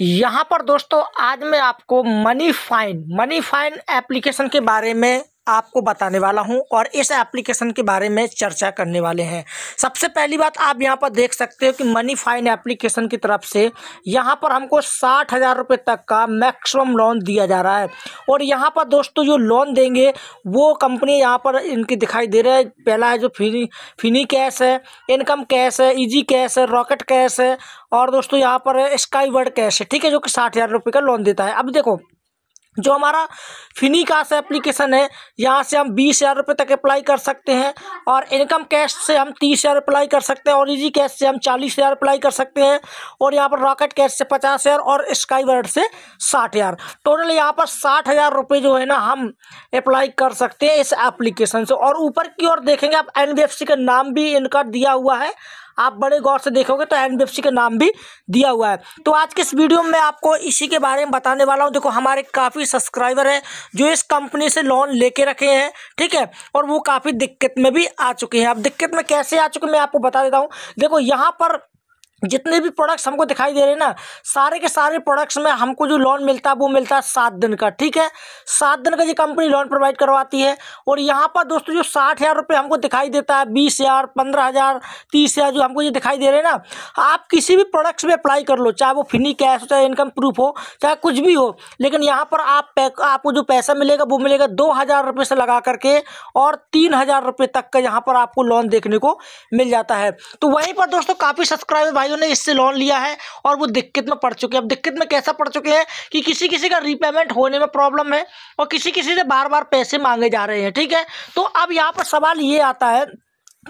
यहाँ पर दोस्तों आज मैं आपको money fine money fine application के बारे में आपको बताने वाला हूं और इस एप्लीकेशन के बारे में चर्चा करने वाले हैं सबसे पहली बात आप यहां पर देख सकते हो कि मनी फाइन एप्लीकेशन की तरफ से यहां पर हमको साठ हज़ार रुपये तक का मैक्सिमम लोन दिया जा रहा है और यहां पर दोस्तों जो लोन देंगे वो कंपनी यहाँ पर इनकी दिखाई दे रहा है पहला है जो फिनी फिनी कैश है इनकम कैश है ईजी कैश है रॉकेट कैश है और दोस्तों यहाँ पर स्काई वर्ड कैश है ठीक है जो कि साठ हज़ार रुपये का लोन देता है अब देखो जो हमारा फिनी कास एप्लीकेशन है यहाँ से हम बीस हज़ार रुपये तक अप्लाई कर सकते हैं और इनकम कैश से हम तीस हज़ार अप्लाई कर सकते हैं और इजी कैश से हम चालीस हज़ार अप्लाई कर सकते हैं और यहाँ पर रॉकेट कैश से पचास हज़ार और स्काई वर्ड से साठ हज़ार टोटल यहाँ पर साठ हज़ार रुपये जो है ना हम अप्लाई कर सकते हैं इस एप्लीकेशन से और ऊपर की ओर देखेंगे आप एन का नाम भी इनका दिया हुआ है आप बड़े गौर से देखोगे तो एन का नाम भी दिया हुआ है तो आज के इस वीडियो में आपको इसी के बारे में बताने वाला हूँ देखो हमारे काफ़ी सब्सक्राइबर हैं जो इस कंपनी से लोन लेके रखे हैं ठीक है और वो काफ़ी दिक्कत में भी आ चुके हैं अब दिक्कत में कैसे आ चुके मैं आपको बता देता हूँ देखो यहाँ पर जितने भी प्रोडक्ट्स हमको दिखाई दे रहे हैं ना सारे के सारे प्रोडक्ट्स में हमको जो लोन मिलता है वो मिलता है सात दिन का ठीक है सात दिन का ये कंपनी लोन प्रोवाइड करवाती है और यहाँ पर दोस्तों जो साठ हज़ार रुपये हमको दिखाई देता है बीस हज़ार पंद्रह हज़ार तीस हज़ार जो हमको ये दिखाई दे रहे हैं ना आप किसी भी प्रोडक्ट्स में अप्लाई कर लो चाहे वो फिनी कैश हो चाहे इनकम प्रूफ हो चाहे कुछ भी हो लेकिन यहाँ पर आप आपको जो पैसा मिलेगा वो मिलेगा दो हज़ार रुपये से लगा करके और तीन हज़ार रुपये तक का यहाँ पर आपको लोन देखने को मिल जाता है तो वहीं पर दोस्तों काफ़ी सब्सक्राइबर भाइयों ने इससे लोन लिया है और वो दिक्कत में पड़ चुके हैं अब दिक्कत में कैसा पड़ चुके हैं कि किसी किसी का रिपेमेंट होने में प्रॉब्लम है और किसी किसी से बार बार पैसे मांगे जा रहे हैं ठीक है तो अब यहाँ पर सवाल ये आता है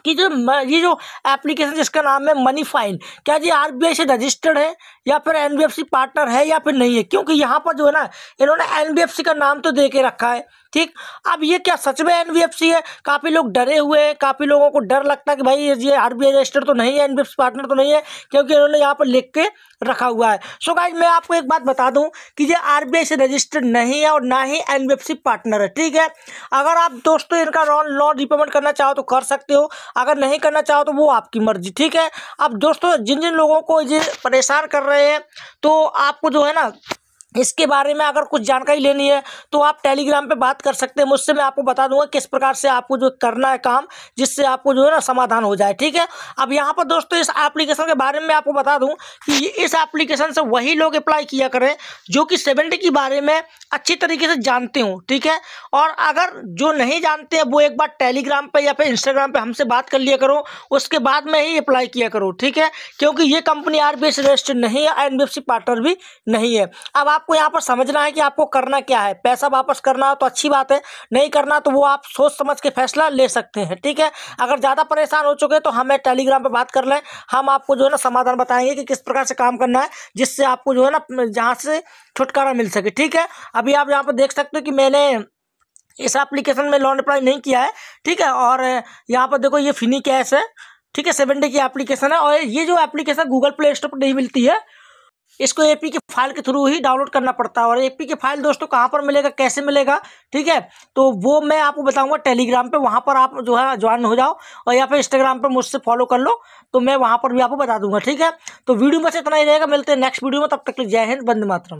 कि जो ये जो एप्लीकेशन जिसका नाम है मनी फाइन क्या जी आर से रजिस्टर्ड है या फिर एन पार्टनर है या फिर नहीं है क्योंकि यहाँ पर जो है ना इन्होंने एन का नाम तो दे के रखा है ठीक अब ये क्या सच में एन है काफ़ी लोग डरे हुए हैं काफ़ी लोगों को डर लगता है कि भाई ये आर रजिस्टर्ड तो नहीं है एन पार्टनर तो नहीं है क्योंकि इन्होंने यहाँ पर लिख के रखा हुआ है सो गाइज मैं आपको एक बात बता दूँ कि ये आर से रजिस्टर्ड नहीं है और ना ही एन पार्टनर है ठीक है अगर आप दोस्तों इनका लॉन लॉन रिपेमेंट करना चाहो तो कर सकते हो अगर नहीं करना चाहो तो वो आपकी मर्जी ठीक है अब दोस्तों जिन जिन लोगों को ये परेशान कर रहे हैं तो आपको जो है ना इसके बारे में अगर कुछ जानकारी लेनी है तो आप टेलीग्राम पे बात कर सकते हैं मुझसे मैं आपको बता दूंगा किस प्रकार से आपको जो करना है काम जिससे आपको जो है ना समाधान हो जाए ठीक है अब यहाँ पर दोस्तों इस एप्लीकेशन के बारे में आपको बता दूँ कि इस एप्लीकेशन से वही लोग अप्लाई किया करें जो कि सेवेंटी के बारे में अच्छी तरीके से जानते हों ठीक है और अगर जो नहीं जानते हैं वो एक बार टेलीग्राम पर या फिर इंस्टाग्राम पर हमसे बात कर लिया करो उसके बाद में ही अप्लाई किया करो ठीक है क्योंकि ये कंपनी आर बी रजिस्टर्ड नहीं है एन पार्टनर भी नहीं है अब आप आपको यहाँ पर समझना है कि आपको करना क्या है पैसा वापस करना हो तो अच्छी बात है नहीं करना तो वो आप सोच समझ के फैसला ले सकते हैं ठीक है अगर ज़्यादा परेशान हो चुके तो हमें टेलीग्राम पर बात कर लें हम आपको जो है ना समाधान बताएंगे कि किस प्रकार से काम करना है जिससे आपको जो है ना जहाँ से छुटकारा मिल सके ठीक है अभी आप यहाँ पर देख सकते हो कि मैंने इस एप्लीकेशन में लोन अप्लाई नहीं किया है ठीक है और यहाँ पर देखो ये फिनी कैश है ठीक है सेवन डे की एप्लीकेशन है और ये जो एप्लीकेशन गूगल प्ले स्टोर पर नहीं मिलती है इसको एपी के फाइल के थ्रू ही डाउनलोड करना पड़ता है और एपी के फाइल दोस्तों कहाँ पर मिलेगा कैसे मिलेगा ठीक है तो वो मैं आपको बताऊंगा टेलीग्राम पे वहाँ पर आप जो है ज्वाइन हो जाओ और या फिर इंस्टाग्राम पर मुझसे फॉलो कर लो तो मैं वहाँ पर भी आपको बता दूंगा ठीक है तो वीडियो बस इतना ही रहेगा मिलते हैं नेक्स्ट वीडियो में तब तक जय हिंद बंद मात्र